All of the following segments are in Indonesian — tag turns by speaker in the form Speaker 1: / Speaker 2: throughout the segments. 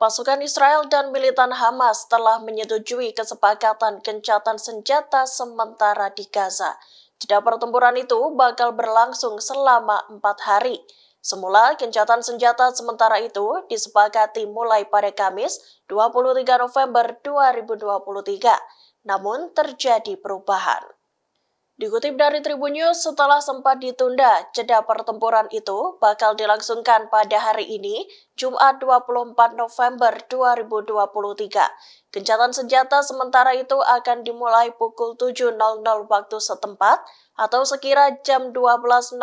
Speaker 1: Pasukan Israel dan militan Hamas telah menyetujui kesepakatan gencatan senjata sementara di Gaza. Jeda pertempuran itu bakal berlangsung selama empat hari. Semula, gencatan senjata sementara itu disepakati mulai pada Kamis 23 November 2023. Namun terjadi perubahan. Dikutip dari Tribun News, setelah sempat ditunda, jeda pertempuran itu bakal dilangsungkan pada hari ini, Jumat 24 November 2023. Gencatan senjata sementara itu akan dimulai pukul 7.00 waktu setempat atau sekira jam 12.00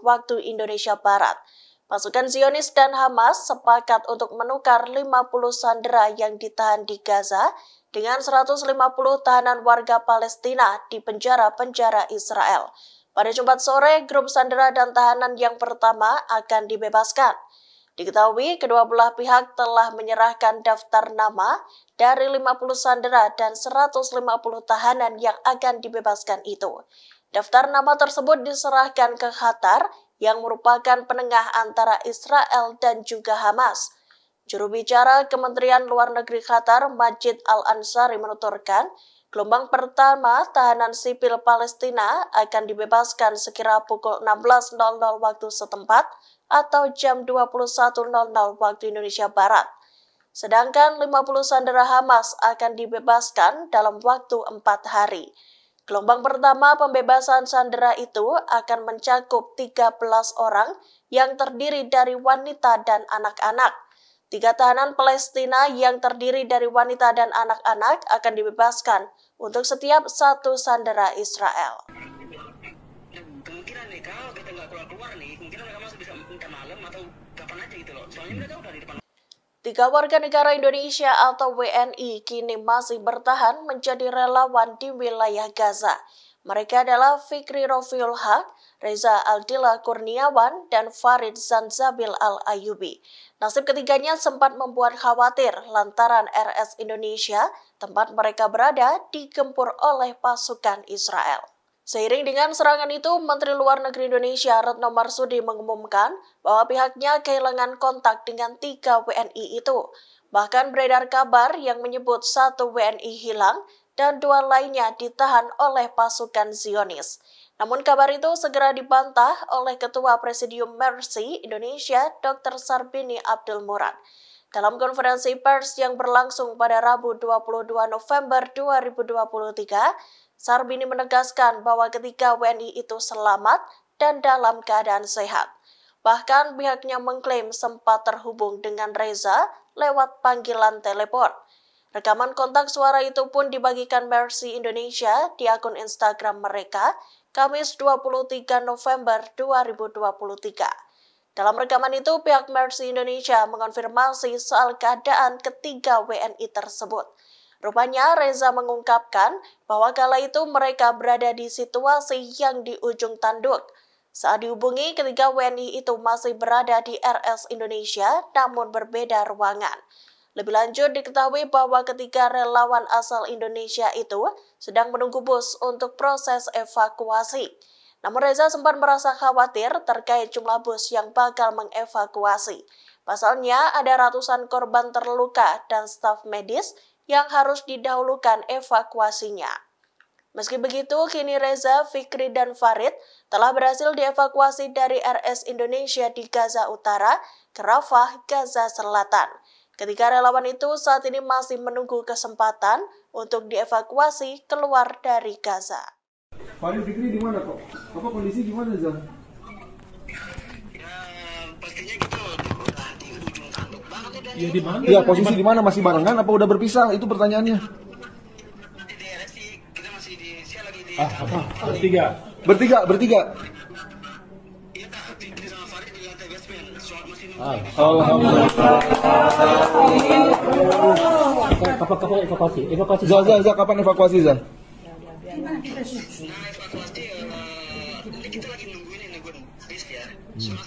Speaker 1: waktu Indonesia Barat. Pasukan Zionis dan Hamas sepakat untuk menukar 50 sandera yang ditahan di Gaza dengan 150 tahanan warga Palestina di penjara-penjara Israel. Pada Jumat sore, grup sandera dan tahanan yang pertama akan dibebaskan. Diketahui kedua belah pihak telah menyerahkan daftar nama dari 50 sandera dan 150 tahanan yang akan dibebaskan itu. Daftar nama tersebut diserahkan ke Qatar yang merupakan penengah antara Israel dan juga Hamas. Juru bicara Kementerian Luar Negeri Qatar, Majid Al-Ansari menuturkan, gelombang pertama tahanan sipil Palestina akan dibebaskan sekira pukul 16.00 waktu setempat atau jam 21.00 waktu Indonesia Barat. Sedangkan 50 sandera Hamas akan dibebaskan dalam waktu empat hari. Gelombang pertama pembebasan sandera itu akan mencakup 13 orang yang terdiri dari wanita dan anak-anak. Tiga tahanan Palestina yang terdiri dari wanita dan anak-anak akan dibebaskan untuk setiap satu sandera Israel. Tiga warga negara Indonesia atau WNI kini masih bertahan menjadi relawan di wilayah Gaza. Mereka adalah Fikri Rofiul Haq, Reza Aldila Kurniawan, dan Farid Zanzabil Al-Ayubi. Nasib ketiganya sempat membuat khawatir lantaran RS Indonesia, tempat mereka berada, digempur oleh pasukan Israel. Seiring dengan serangan itu, Menteri Luar Negeri Indonesia Retno Marsudi mengumumkan bahwa pihaknya kehilangan kontak dengan tiga WNI itu. Bahkan beredar kabar yang menyebut satu WNI hilang dan dua lainnya ditahan oleh pasukan Zionis. Namun kabar itu segera dibantah oleh Ketua Presidium Mercy Indonesia Dr. Sarbini Abdul Murad. Dalam konferensi pers yang berlangsung pada Rabu 22 November 2023, Sarbini menegaskan bahwa ketika WNI itu selamat dan dalam keadaan sehat. Bahkan pihaknya mengklaim sempat terhubung dengan Reza lewat panggilan telepon. Rekaman kontak suara itu pun dibagikan Mercy Indonesia di akun Instagram mereka Kamis 23 November 2023. Dalam rekaman itu, pihak Mercy Indonesia mengonfirmasi soal keadaan ketiga WNI tersebut. Rupanya Reza mengungkapkan bahwa kala itu mereka berada di situasi yang di ujung tanduk. Saat dihubungi ketiga WNI itu masih berada di RS Indonesia namun berbeda ruangan. Lebih lanjut diketahui bahwa ketika relawan asal Indonesia itu sedang menunggu bus untuk proses evakuasi. Namun Reza sempat merasa khawatir terkait jumlah bus yang bakal mengevakuasi. Pasalnya ada ratusan korban terluka dan staf medis yang harus didahulukan evakuasinya. Meski begitu, kini Reza, Fikri, dan Farid telah berhasil dievakuasi dari RS Indonesia di Gaza Utara ke Rafah, Gaza Selatan. Ketiga relawan itu saat ini masih menunggu kesempatan untuk dievakuasi keluar dari Gaza.
Speaker 2: Farid Fikri di mana kok? Apa kondisi gimana Zan? Ya pastinya gitu di Iya di mana? Iya posisi di mana? Masih barengan apa udah berpisah? Itu pertanyaannya. Ah, apa? Bertiga. Bertiga, bertiga. Alhamdulillah. Kapan evakuasi? Evakuasi. zah zah Zal, kapan evakuasi Zal? Nah evakuasi, uh, kita lagi nungguin ini nungguin bis ya. Cuma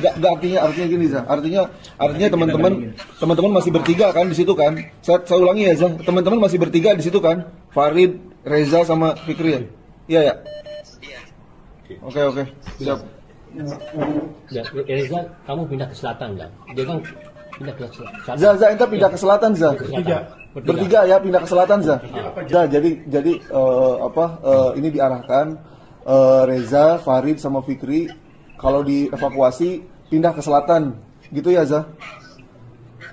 Speaker 2: nggak nggak artinya artinya gini Zah. Artinya artinya teman-teman teman-teman masih bertiga kan di situ kan. Saya, saya ulangi ya Zah. Teman-teman masih bertiga di situ kan. Farid, Reza sama Fikri ya. Iya ya. Oke oke. Siap. Ya, Reza, kamu pindah ke selatan kan? Dia kan pindah ke selatan. Zah, Zah, entar pindah ke iya. selatan Zah. Bertiga. Bertiga ya pindah ke selatan Zah. Zah, jadi jadi uh, apa uh, ini diarahkan uh, Reza, Farid sama Fikri kalau dievakuasi pindah ke selatan gitu ya Zah?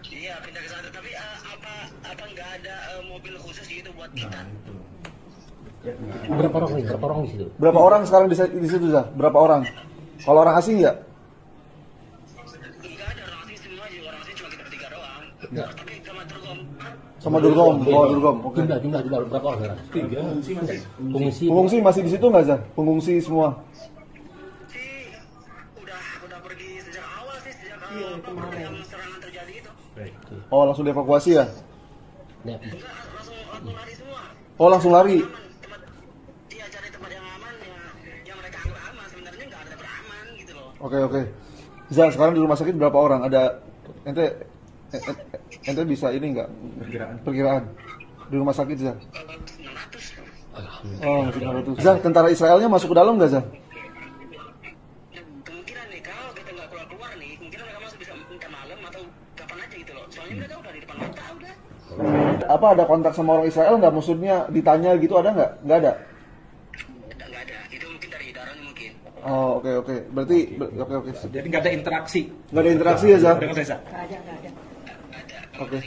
Speaker 2: Iya pindah ke selatan tapi uh, apa apa nggak ada uh, mobil khusus gitu buat kita? Nah, ya. Berapa orang Berapa orang di situ? Berapa orang sekarang di, di situ Zah? Berapa orang? Kalau orang asing ya? Nggak ada orang asing semua aja orang asing cuma kita bertiga doang. Nggak, Tapi sama Durgom.
Speaker 1: Sama Durgom, bawa Durgom.
Speaker 2: Oh, Oke. Jumlah jumlah jumlah berapa orang sekarang? Tiga. Pengungsi masih. Pengungsi masih di situ nggak Zah? Pengungsi semua. Oh langsung dievakuasi ya? semua. Oh langsung lari. Iya, ya, gitu oke oke. Okay. sekarang di rumah sakit berapa orang? Ada ente e, e, ente bisa ini nggak perkiraan. perkiraan di rumah sakit Zal? Oh, 600. Zah tentara Israelnya masuk ke dalam nggak Zah? apa ada kontak sama orang Israel nggak maksudnya ditanya gitu ada nggak nggak ada nggak ada itu mungkin dari darahnya mungkin oh oke okay, oke okay. berarti oke okay, oke okay. jadi nggak ada interaksi nggak ada interaksi ya Zah nggak ada nggak ada oke okay.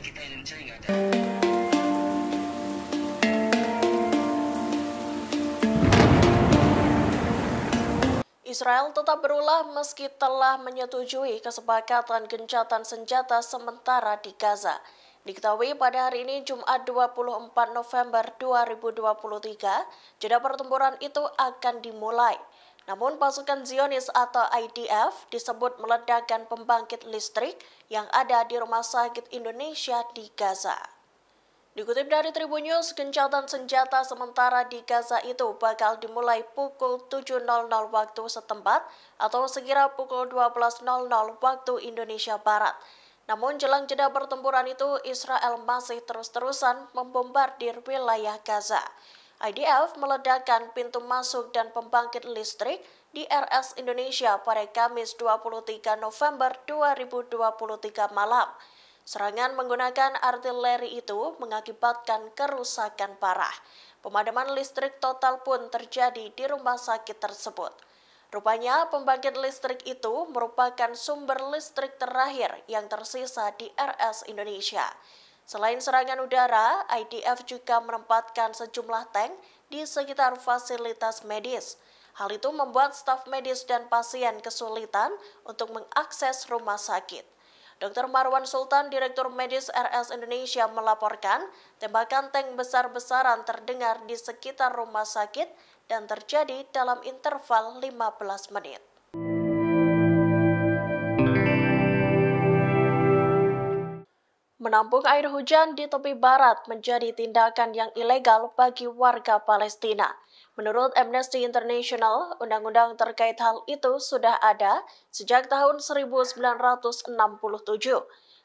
Speaker 1: Israel tetap berulah meski telah menyetujui kesepakatan gencatan senjata sementara di Gaza. Diketahui pada hari ini Jumat 24 November 2023, jeda pertempuran itu akan dimulai. Namun pasukan Zionis atau IDF disebut meledakkan pembangkit listrik yang ada di Rumah Sakit Indonesia di Gaza. Dikutip dari Tribun News, gencatan senjata sementara di Gaza itu bakal dimulai pukul 7.00 waktu setempat atau sekira pukul 12.00 waktu Indonesia Barat namun jelang jeda pertempuran itu, Israel masih terus-terusan membombardir wilayah Gaza. IDF meledakkan pintu masuk dan pembangkit listrik di RS Indonesia pada Kamis 23 November 2023 malam. Serangan menggunakan artileri itu mengakibatkan kerusakan parah. Pemadaman listrik total pun terjadi di rumah sakit tersebut. Rupanya pembangkit listrik itu merupakan sumber listrik terakhir yang tersisa di RS Indonesia. Selain serangan udara, IDF juga menempatkan sejumlah tank di sekitar fasilitas medis. Hal itu membuat staf medis dan pasien kesulitan untuk mengakses rumah sakit. Dr. Marwan Sultan, Direktur Medis RS Indonesia melaporkan, tembakan tank besar-besaran terdengar di sekitar rumah sakit dan terjadi dalam interval 15 menit. Menampung air hujan di tepi barat menjadi tindakan yang ilegal bagi warga Palestina. Menurut Amnesty International, undang-undang terkait hal itu sudah ada sejak tahun 1967.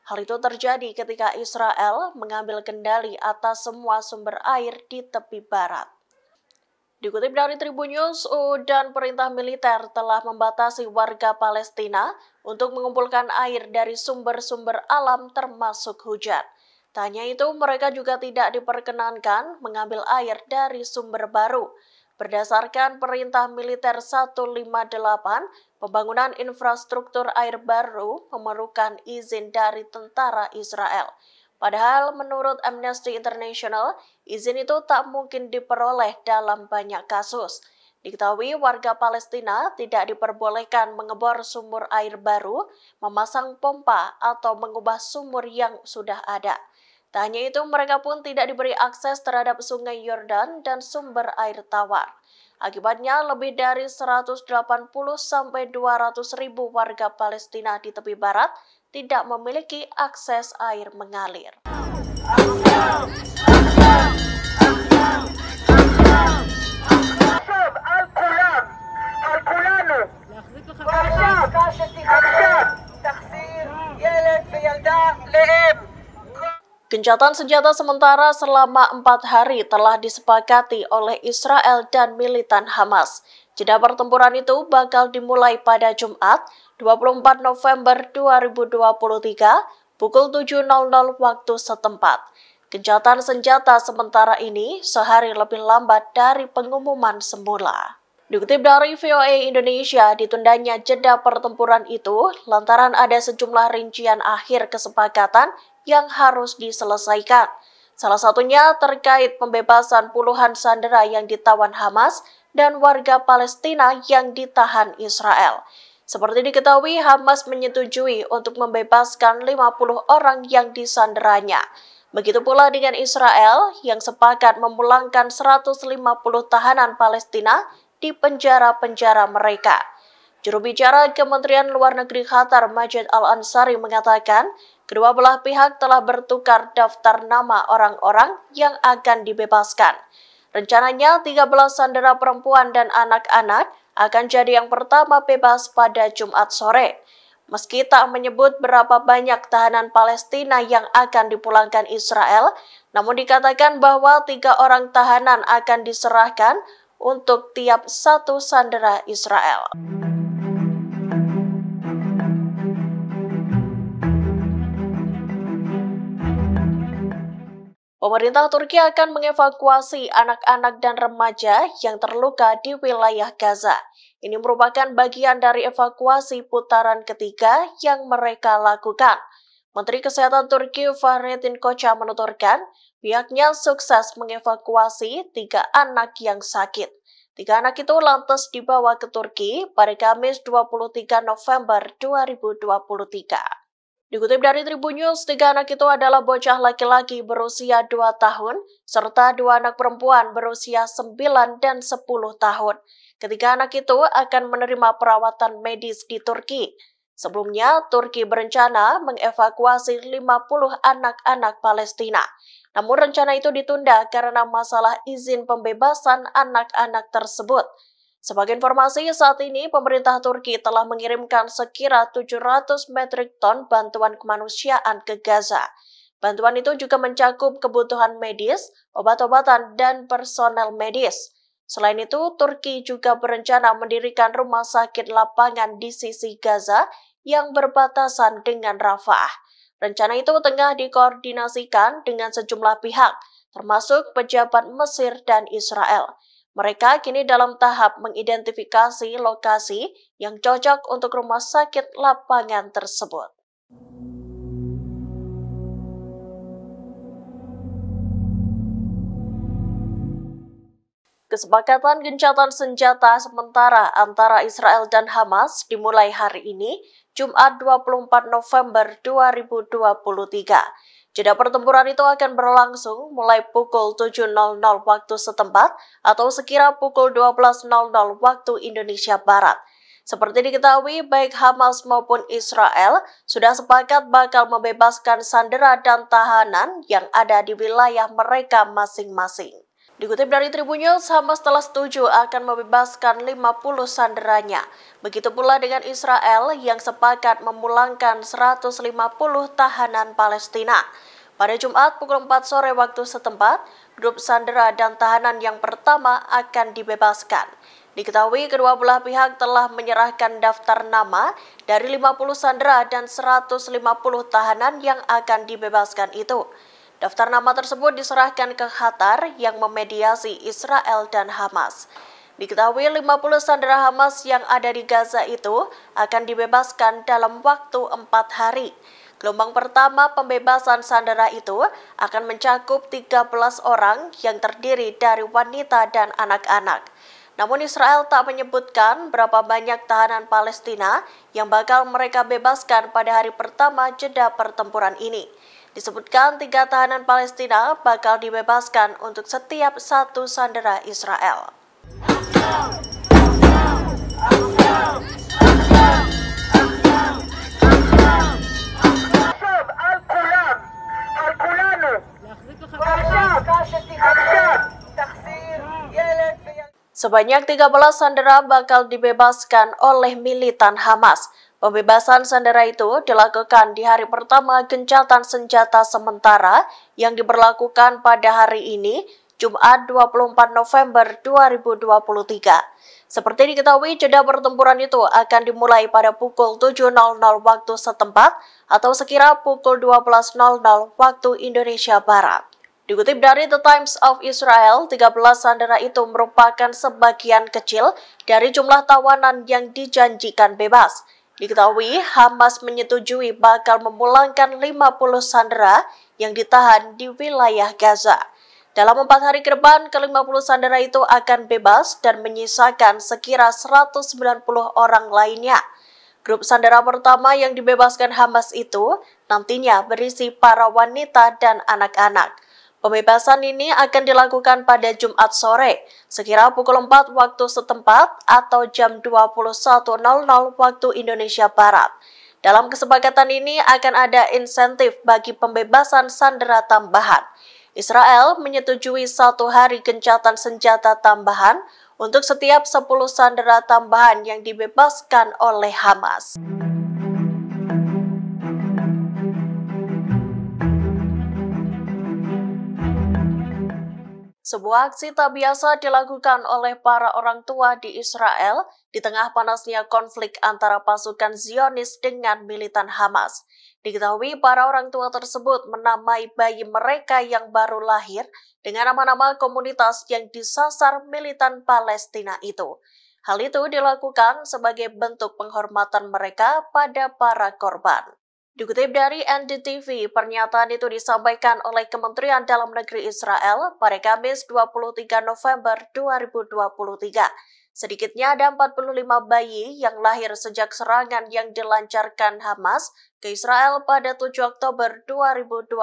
Speaker 1: Hal itu terjadi ketika Israel mengambil kendali atas semua sumber air di tepi barat. Dikutip dari Tribun News, dan perintah militer telah membatasi warga Palestina untuk mengumpulkan air dari sumber-sumber alam termasuk hujan. Tanya itu, mereka juga tidak diperkenankan mengambil air dari sumber baru. Berdasarkan Perintah Militer 158, pembangunan infrastruktur air baru memerlukan izin dari tentara Israel. Padahal menurut Amnesty International, izin itu tak mungkin diperoleh dalam banyak kasus. Diketahui warga Palestina tidak diperbolehkan mengebor sumur air baru, memasang pompa, atau mengubah sumur yang sudah ada. Tak hanya itu, mereka pun tidak diberi akses terhadap sungai Yordan dan sumber air tawar. Akibatnya, lebih dari 180 sampai 200 ribu warga Palestina di tepi barat tidak memiliki akses air mengalir. Gencatan senjata sementara selama empat hari telah disepakati oleh Israel dan militan Hamas. Jeda pertempuran itu bakal dimulai pada Jumat 24 November 2023 pukul 7.00 waktu setempat. Gencatan senjata sementara ini sehari lebih lambat dari pengumuman semula. Dikutip dari VOA Indonesia, ditundanya jeda pertempuran itu lantaran ada sejumlah rincian akhir kesepakatan yang harus diselesaikan. Salah satunya terkait pembebasan puluhan sandera yang ditawan Hamas dan warga Palestina yang ditahan Israel. Seperti diketahui, Hamas menyetujui untuk membebaskan 50 orang yang disanderanya. Begitu pula dengan Israel yang sepakat memulangkan 150 tahanan Palestina di penjara-penjara mereka. Juru bicara Kementerian Luar Negeri Qatar Majid Al-Ansari mengatakan, Kedua belah pihak telah bertukar daftar nama orang-orang yang akan dibebaskan. Rencananya 13 sandera perempuan dan anak-anak akan jadi yang pertama bebas pada Jumat sore. Meski tak menyebut berapa banyak tahanan Palestina yang akan dipulangkan Israel, namun dikatakan bahwa tiga orang tahanan akan diserahkan untuk tiap satu sandera Israel. Pemerintah Turki akan mengevakuasi anak-anak dan remaja yang terluka di wilayah Gaza. Ini merupakan bagian dari evakuasi putaran ketiga yang mereka lakukan. Menteri Kesehatan Turki Fahrettin Koca menuturkan, pihaknya sukses mengevakuasi tiga anak yang sakit. Tiga anak itu lantas dibawa ke Turki pada Kamis 23 November 2023. Dikutip dari Tribun News, tiga anak itu adalah bocah laki-laki berusia 2 tahun, serta dua anak perempuan berusia 9 dan 10 tahun. Ketiga anak itu akan menerima perawatan medis di Turki. Sebelumnya, Turki berencana mengevakuasi 50 anak-anak Palestina. Namun rencana itu ditunda karena masalah izin pembebasan anak-anak tersebut. Sebagai informasi, saat ini pemerintah Turki telah mengirimkan sekira 700 metrik ton bantuan kemanusiaan ke Gaza. Bantuan itu juga mencakup kebutuhan medis, obat-obatan, dan personel medis. Selain itu, Turki juga berencana mendirikan rumah sakit lapangan di sisi Gaza yang berbatasan dengan Rafah. Rencana itu tengah dikoordinasikan dengan sejumlah pihak, termasuk pejabat Mesir dan Israel. Mereka kini dalam tahap mengidentifikasi lokasi yang cocok untuk rumah sakit lapangan tersebut. Kesepakatan gencatan senjata sementara antara Israel dan Hamas dimulai hari ini, Jumat 24 November 2023. Jeda pertempuran itu akan berlangsung mulai pukul 7.00 waktu setempat atau sekira pukul 12.00 waktu Indonesia Barat. Seperti diketahui, baik Hamas maupun Israel sudah sepakat bakal membebaskan sandera dan tahanan yang ada di wilayah mereka masing-masing. Dikutip dari Tribunnews, Hamas telah setuju akan membebaskan 50 sanderanya. Begitu pula dengan Israel yang sepakat memulangkan 150 tahanan Palestina. Pada Jumat pukul 4 sore waktu setempat, grup sandera dan tahanan yang pertama akan dibebaskan. Diketahui kedua belah pihak telah menyerahkan daftar nama dari 50 sandera dan 150 tahanan yang akan dibebaskan itu. Daftar nama tersebut diserahkan ke Qatar yang memediasi Israel dan Hamas. Diketahui 50 sandera Hamas yang ada di Gaza itu akan dibebaskan dalam waktu empat hari. Gelombang pertama pembebasan sandera itu akan mencakup 13 orang yang terdiri dari wanita dan anak-anak. Namun Israel tak menyebutkan berapa banyak tahanan Palestina yang bakal mereka bebaskan pada hari pertama jeda pertempuran ini. Disebutkan tiga tahanan Palestina bakal dibebaskan untuk setiap satu sandera Israel. Sebanyak 13 sandera bakal dibebaskan oleh militan Hamas. Pembebasan sandera itu dilakukan di hari pertama gencatan senjata sementara yang diberlakukan pada hari ini, Jumat 24 November 2023. Seperti diketahui, jeda pertempuran itu akan dimulai pada pukul 7.00 waktu setempat atau sekira pukul 12.00 waktu Indonesia Barat. Dikutip dari The Times of Israel, 13 sandera itu merupakan sebagian kecil dari jumlah tawanan yang dijanjikan bebas. Diketahui Hamas menyetujui bakal memulangkan 50 sandera yang ditahan di wilayah Gaza. Dalam empat hari ke depan, ke-50 sandera itu akan bebas dan menyisakan sekira 190 orang lainnya. Grup sandera pertama yang dibebaskan Hamas itu nantinya berisi para wanita dan anak-anak. Pembebasan ini akan dilakukan pada Jumat sore, sekira pukul 4 waktu setempat atau jam 21.00 waktu Indonesia Barat. Dalam kesepakatan ini akan ada insentif bagi pembebasan sandera tambahan. Israel menyetujui satu hari gencatan senjata tambahan untuk setiap 10 sandera tambahan yang dibebaskan oleh Hamas. Sebuah aksi tak biasa dilakukan oleh para orang tua di Israel di tengah panasnya konflik antara pasukan Zionis dengan militan Hamas. Diketahui para orang tua tersebut menamai bayi mereka yang baru lahir dengan nama-nama komunitas yang disasar militan Palestina itu. Hal itu dilakukan sebagai bentuk penghormatan mereka pada para korban. Dikutip dari NDTV, pernyataan itu disampaikan oleh Kementerian Dalam Negeri Israel pada Kamis 23 November 2023. Sedikitnya ada 45 bayi yang lahir sejak serangan yang dilancarkan Hamas ke Israel pada 7 Oktober 2023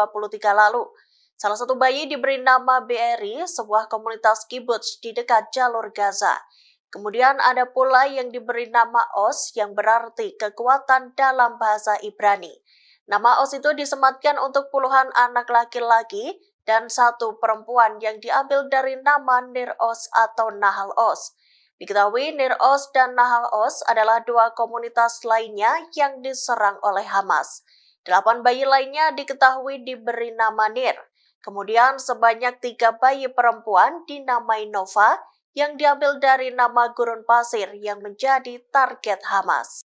Speaker 1: lalu. Salah satu bayi diberi nama BRI, sebuah komunitas kibbutz di dekat jalur Gaza. Kemudian ada pula yang diberi nama Os yang berarti kekuatan dalam bahasa Ibrani. Nama OS itu disematkan untuk puluhan anak laki-laki dan satu perempuan yang diambil dari nama Nir OS atau Nahal OS. Diketahui Nir OS dan Nahal OS adalah dua komunitas lainnya yang diserang oleh Hamas. Delapan bayi lainnya diketahui diberi nama Nir. Kemudian sebanyak tiga bayi perempuan dinamai Nova yang diambil dari nama gurun pasir yang menjadi target Hamas.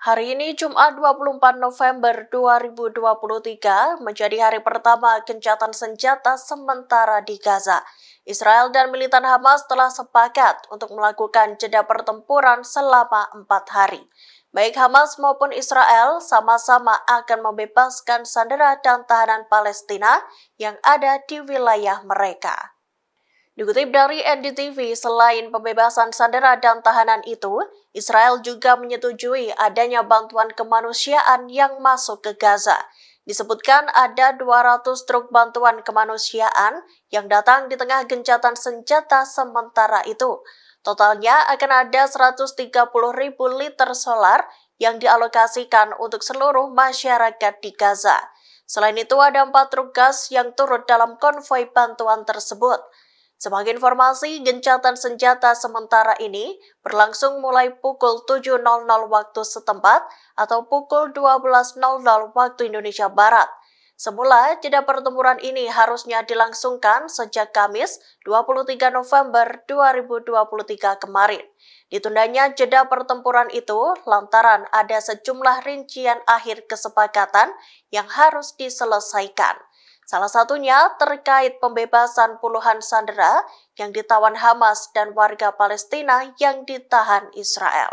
Speaker 1: Hari ini Jumat 24 November 2023 menjadi hari pertama gencatan senjata sementara di Gaza. Israel dan militan Hamas telah sepakat untuk melakukan jeda pertempuran selama empat hari. Baik Hamas maupun Israel sama-sama akan membebaskan sandera dan tahanan Palestina yang ada di wilayah mereka. Dikutip dari NDTV, selain pembebasan sandera dan tahanan itu, Israel juga menyetujui adanya bantuan kemanusiaan yang masuk ke Gaza. Disebutkan ada 200 truk bantuan kemanusiaan yang datang di tengah gencatan senjata sementara itu. Totalnya akan ada 130 ribu liter solar yang dialokasikan untuk seluruh masyarakat di Gaza. Selain itu ada empat truk gas yang turut dalam konvoi bantuan tersebut. Sebagai informasi, gencatan senjata sementara ini berlangsung mulai pukul 7.00 waktu setempat atau pukul 12.00 waktu Indonesia Barat. Semula, jeda pertempuran ini harusnya dilangsungkan sejak Kamis 23 November 2023 kemarin. Ditundanya jeda pertempuran itu lantaran ada sejumlah rincian akhir kesepakatan yang harus diselesaikan. Salah satunya terkait pembebasan puluhan sandera yang ditawan Hamas dan warga Palestina yang ditahan Israel.